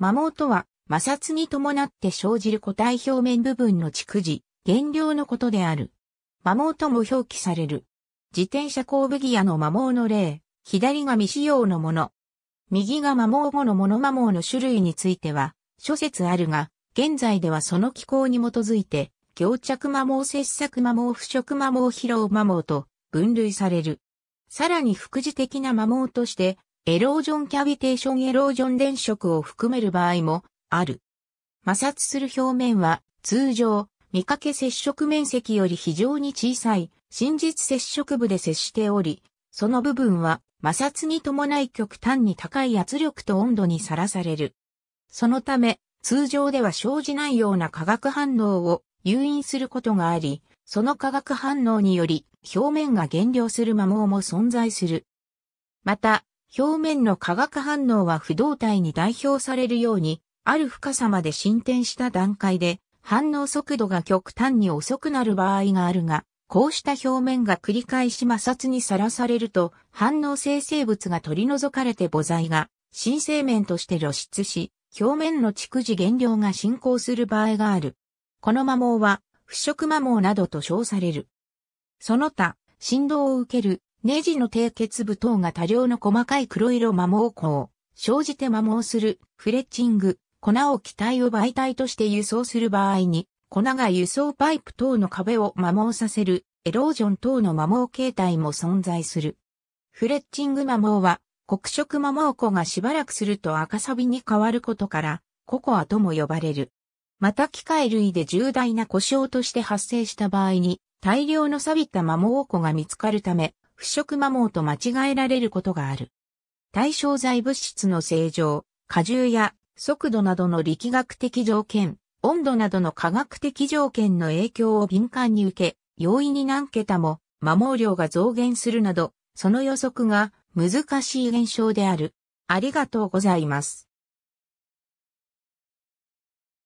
摩耗とは、摩擦に伴って生じる固体表面部分の蓄字、原料のことである。摩耗とも表記される。自転車工部ギアの摩耗の例、左が未使用のもの。右が摩耗後のもの摩耗の種類については、諸説あるが、現在ではその機構に基づいて、凝着摩耗切削摩耗腐食摩耗疲労摩耗と分類される。さらに副次的な摩耗として、エロージョンキャビテーションエロージョン電飾を含める場合もある。摩擦する表面は通常見かけ接触面積より非常に小さい真実接触部で接しており、その部分は摩擦に伴い極端に高い圧力と温度にさらされる。そのため通常では生じないような化学反応を誘引することがあり、その化学反応により表面が減量する摩耗も存在する。また、表面の化学反応は不動体に代表されるように、ある深さまで進展した段階で、反応速度が極端に遅くなる場合があるが、こうした表面が繰り返し摩擦にさらされると、反応生成物が取り除かれて母材が、新生面として露出し、表面の蓄次減量が進行する場合がある。この摩耗は、腐食摩耗などと称される。その他、振動を受けるネジの低血部等が多量の細かい黒色摩耗孔、生じて摩耗する、フレッチング、粉を機体を媒体として輸送する場合に、粉が輸送パイプ等の壁を摩耗させる、エロージョン等の摩耗形態も存在する。フレッチング摩耗は、黒色摩耗庫がしばらくすると赤サビに変わることから、ココアとも呼ばれる。また機械類で重大な故障として発生した場合に、大量の錆びた摩耗庫が見つかるため、腐食摩耗と間違えられることがある。対象剤物質の正常、荷重や速度などの力学的条件、温度などの科学的条件の影響を敏感に受け、容易に何桁も摩耗量が増減するなど、その予測が難しい現象である。ありがとうございます。